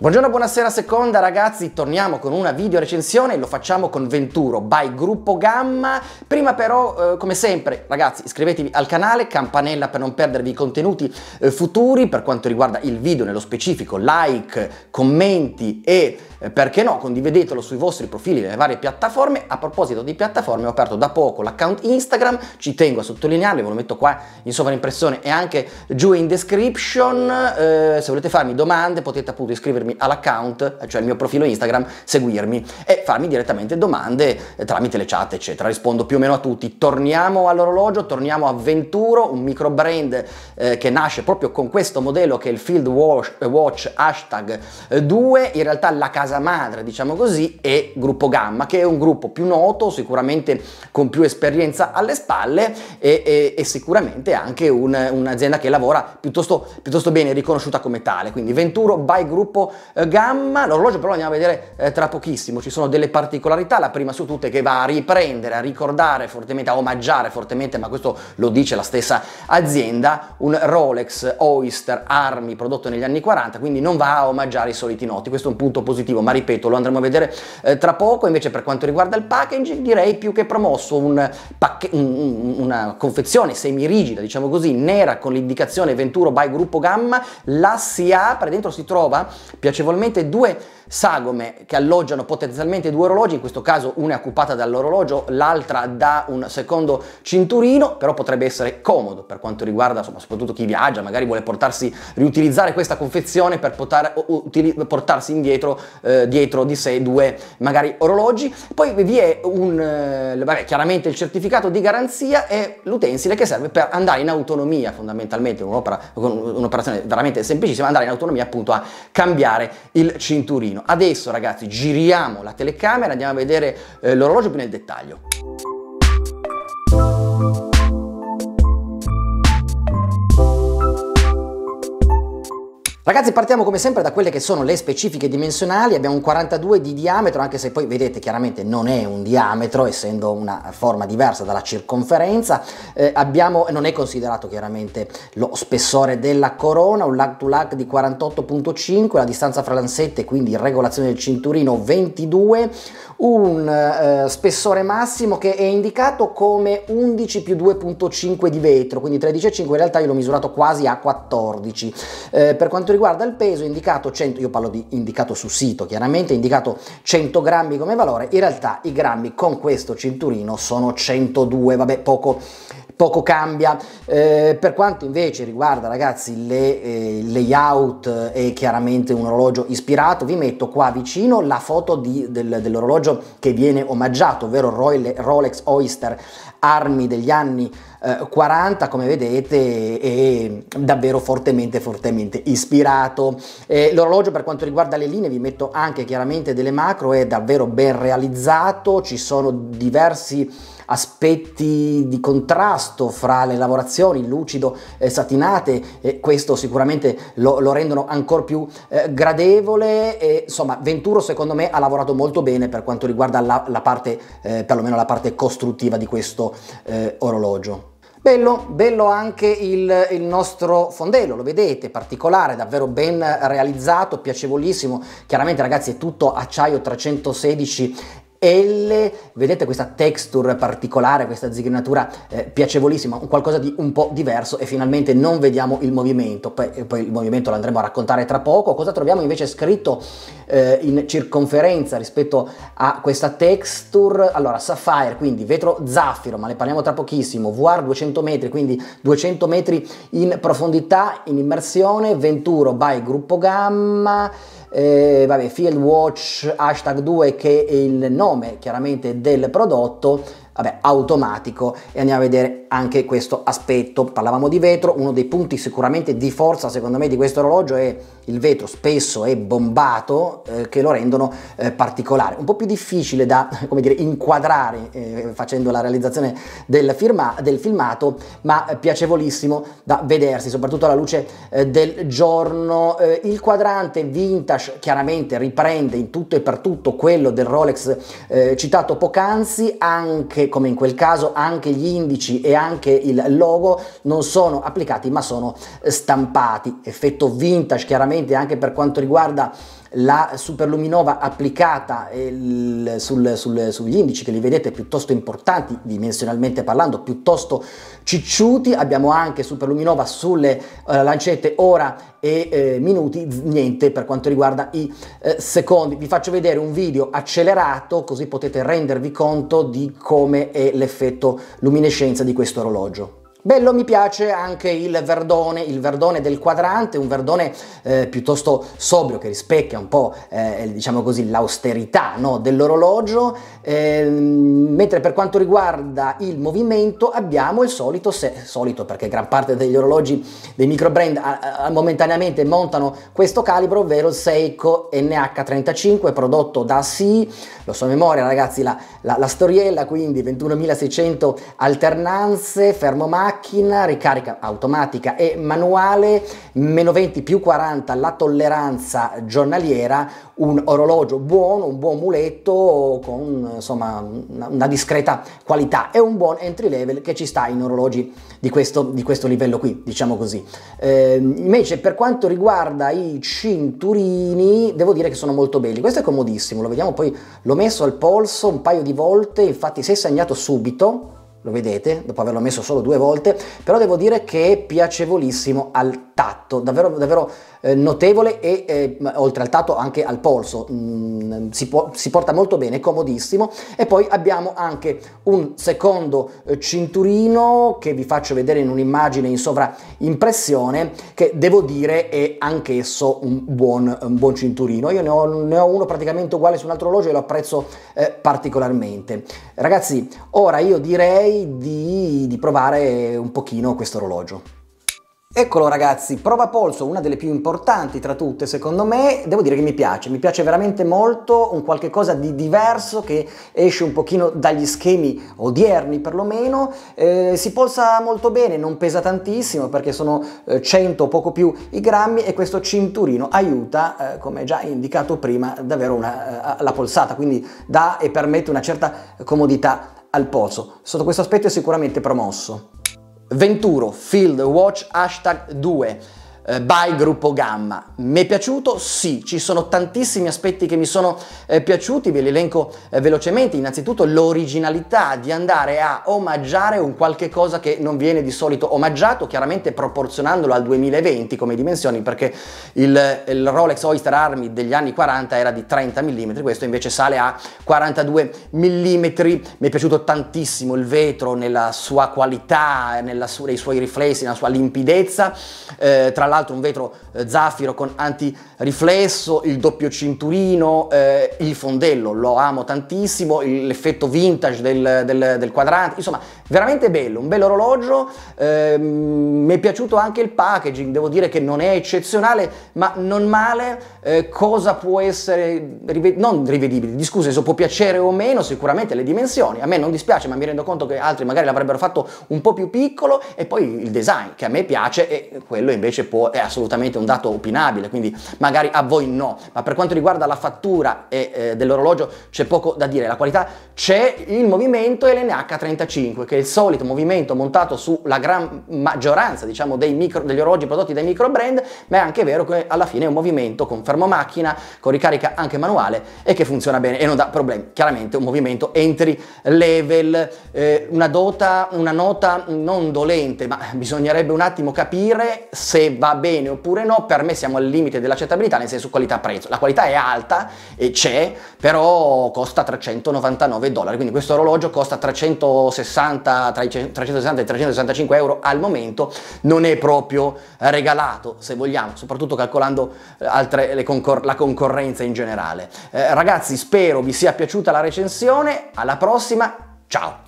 Buongiorno, buonasera seconda ragazzi, torniamo con una video recensione, lo facciamo con Venturo by Gruppo Gamma. Prima però, eh, come sempre, ragazzi, iscrivetevi al canale, campanella per non perdervi i contenuti eh, futuri per quanto riguarda il video nello specifico, like, commenti e eh, perché no, condividetelo sui vostri profili delle varie piattaforme. A proposito di piattaforme, ho aperto da poco l'account Instagram, ci tengo a sottolinearlo, ve lo metto qua in sovraimpressione e anche giù in description. Eh, se volete farmi domande potete appunto iscrivervi seguirmi all'account, cioè al mio profilo Instagram, seguirmi e farmi direttamente domande eh, tramite le chat, eccetera. Rispondo più o meno a tutti. Torniamo all'orologio, torniamo a Venturo, un micro brand eh, che nasce proprio con questo modello che è il Field Watch, eh, Watch hashtag 2, eh, in realtà la casa madre, diciamo così, è Gruppo Gamma, che è un gruppo più noto, sicuramente con più esperienza alle spalle e, e, e sicuramente anche un, un'azienda che lavora piuttosto, piuttosto bene, riconosciuta come tale. Quindi Venturo by Gruppo eh, gamma, l'orologio però lo andiamo a vedere eh, tra pochissimo, ci sono delle particolarità, la prima su tutte che va a riprendere, a ricordare fortemente, a omaggiare fortemente, ma questo lo dice la stessa azienda, un Rolex Oyster Army prodotto negli anni 40, quindi non va a omaggiare i soliti noti, questo è un punto positivo, ma ripeto, lo andremo a vedere eh, tra poco, invece per quanto riguarda il packaging direi più che promosso un pacche- un, una confezione semirigida, diciamo così, nera con l'indicazione Venturo by Gruppo Gamma, la si apre, dentro si trova, piano piacevolmente due sagome che alloggiano potenzialmente due orologi, in questo caso una è occupata dall'orologio, l'altra da un secondo cinturino, però potrebbe essere comodo per quanto riguarda insomma, soprattutto chi viaggia, magari vuole portarsi, riutilizzare questa confezione per poter utili, portarsi indietro eh, dietro di sé due magari orologi. Poi vi è un, eh, vabbè, chiaramente il certificato di garanzia e l'utensile che serve per andare in autonomia fondamentalmente, un'operazione veramente semplicissima, andare in autonomia appunto a cambiare indossare il cinturino. Adesso ragazzi giriamo la telecamera, andiamo a vedere eh, l'orologio più nel dettaglio. Ragazzi partiamo come sempre da quelle che sono le specifiche dimensionali, abbiamo un 42 di diametro anche se poi vedete chiaramente non è un diametro essendo una forma diversa dalla circonferenza, eh, abbiamo, non è considerato chiaramente lo spessore della corona, un lag to lag di 48.5, la distanza fra lancette quindi regolazione del cinturino 22, un eh, spessore massimo che è indicato come 11 più 2.5 di vetro, quindi 13,5 in realtà io l'ho misurato quasi a 14. Eh, per quanto riguarda riguarda il peso, indicato 100, io parlo di indicato sul sito chiaramente, indicato 100 grammi come valore, in realtà i grammi con questo cinturino sono 102, vabbè poco poco cambia. Eh, per quanto invece riguarda ragazzi le eh, layout eh, è chiaramente un orologio ispirato, vi metto qua vicino la foto di, del, dell'orologio che viene omaggiato, ovvero Rolex Oyster Armi degli anni 40 eh, come vedete è davvero fortemente fortemente ispirato eh, l'orologio per quanto riguarda le linee vi metto anche chiaramente delle macro è davvero ben realizzato ci sono diversi aspetti di contrasto fra le lavorazioni, lucido, eh, satinate, e questo sicuramente lo, lo rendono ancora più eh, gradevole e insomma Venturo secondo me ha lavorato molto bene per quanto riguarda la, la parte, eh, perlomeno la parte costruttiva di questo eh, orologio. Bello, bello anche il, il, nostro fondello, lo vedete, particolare, davvero ben realizzato, piacevolissimo. Chiaramente ragazzi è tutto acciaio 316 l, vedete questa texture particolare, questa zigrinatura eh, piacevolissima, qualcosa di un po' diverso e finalmente non vediamo il movimento, poi, eh, poi il movimento lo andremo a raccontare tra poco, cosa troviamo invece scritto eh, in circonferenza rispetto a questa texture? Allora, sapphire, quindi vetro zaffiro, ma ne parliamo tra pochissimo, VR 200 metri, quindi 200 metri in profondità, in immersione, Venturo by gruppo gamma, eh, vabbè, Field Watch hashtag 2 che è il nome chiaramente del prodotto vabbè, automatico e andiamo a vedere anche questo aspetto. Parlavamo di vetro, uno dei punti sicuramente di forza secondo me di questo orologio è il vetro spesso è bombato eh, che lo rendono eh, particolare, un po' più difficile da come dire, inquadrare eh, facendo la realizzazione del, firma, del, filmato, ma piacevolissimo da vedersi, soprattutto alla luce eh, del giorno. Eh, il quadrante vintage chiaramente riprende in tutto e per tutto quello del Rolex eh, citato poc'anzi, anche come in quel caso anche gli indici e anche il logo non sono applicati ma sono eh, stampati. Effetto vintage chiaramente anche per quanto riguarda la superluminova applicata il, sul, sul, sugli indici che li vedete piuttosto importanti dimensionalmente parlando, piuttosto cicciuti, abbiamo anche superluminova sulle eh, lancette ora e eh, minuti, niente per quanto riguarda i eh, secondi. Vi faccio vedere un video accelerato così potete rendervi conto di come è l'effetto luminescenza di questo orologio. Bello mi piace anche il verdone, il verdone del quadrante, un verdone eh, piuttosto sobrio che rispecchia un po' eh, diciamo così l'austerità no, dell'orologio, eh, mentre per quanto riguarda il movimento abbiamo il solito, se, solito perché gran parte degli orologi dei micro brand a, a, momentaneamente montano questo calibro, ovvero il Seiko NH35 prodotto da SI, lo so a memoria ragazzi la, la, la storiella quindi 21.600 alternanze, fermo macchina, macchina, ricarica automatica e manuale, meno 20 più 40 la tolleranza giornaliera, un orologio buono, un buon muletto con insomma una discreta qualità e un buon entry level che ci sta in orologi di questo, di questo livello qui, diciamo così. Eh, invece per quanto riguarda i cinturini, devo dire che sono molto belli, questo è comodissimo, lo vediamo poi, l'ho messo al polso un paio di volte, infatti si è segnato subito lo vedete, dopo averlo messo solo due volte, però devo dire che è piacevolissimo al tatto, davvero, davvero eh, notevole e eh, oltre al tatto anche al polso, mm, si, po si, porta molto bene, comodissimo e poi abbiamo anche un secondo eh, cinturino che vi faccio vedere in un'immagine in sovraimpressione che devo dire è anch'esso un buon, un buon cinturino, io ne ho, ne ho, uno praticamente uguale su un altro orologio e lo apprezzo eh, particolarmente. Ragazzi, ora io direi di, di provare un pochino questo orologio. Eccolo ragazzi, prova polso, una delle più importanti tra tutte secondo me, devo dire che mi piace, mi piace veramente molto, un qualche cosa di diverso che esce un pochino dagli schemi odierni perlomeno, eh, si polsa molto bene, non pesa tantissimo perché sono 100 eh, o poco più i grammi e questo cinturino aiuta, eh, come già indicato prima, davvero una, eh, la polsata, quindi dà e permette una certa comodità al polso. Sotto questo aspetto è sicuramente promosso. Venturo, Field Watch, hashtag 2 eh, by Gruppo Gamma. Mi è piaciuto? Sì, ci sono tantissimi aspetti che mi sono eh, piaciuti, ve li elenco eh, velocemente. Innanzitutto l'originalità di andare a omaggiare un qualche cosa che non viene di solito omaggiato, chiaramente proporzionandolo al 2020 come dimensioni, perché il, il Rolex Oyster Army degli anni 40 era di 30 mm, questo invece sale a 42 mm. Mi è piaciuto tantissimo il vetro nella sua qualità, nella su nei suoi riflessi, nella sua limpidezza. Eh, tra l'altro l'altro un vetro eh, zaffiro con antiriflesso, il doppio cinturino, eh, il fondello, lo amo tantissimo, l'effetto vintage del, del, del, quadrante, insomma veramente bello, un bello orologio, eh, mi è piaciuto anche il packaging, devo dire che non è eccezionale ma non male, eh, cosa può essere, rive non rivedibile, discusso se può piacere o meno, sicuramente le dimensioni, a me non dispiace ma mi rendo conto che altri magari l'avrebbero fatto un po' più piccolo e poi il design che a me piace e quello invece può è assolutamente un dato opinabile, quindi magari a voi no, ma per quanto riguarda la fattura e, eh, dell'orologio c'è poco da dire, la qualità c'è il movimento LNH35 che è il solito movimento montato sulla gran maggioranza diciamo dei micro, degli orologi prodotti dai micro brand, ma è anche vero che alla fine è un movimento con fermo macchina, con ricarica anche manuale e che funziona bene e non dà problemi, chiaramente un movimento entry level, eh, una, dota, una nota non dolente, ma bisognerebbe un attimo capire se va va bene oppure no, per me siamo al limite dell'accettabilità, nel senso qualità-prezzo. La qualità è alta e c'è, però costa 399 dollari, quindi questo orologio costa 360, tra i 360 e 365 euro al momento, non è proprio regalato, se vogliamo, soprattutto calcolando eh, altre, concor- la concorrenza in generale. Eh, ragazzi, spero vi sia piaciuta la recensione, alla prossima, ciao!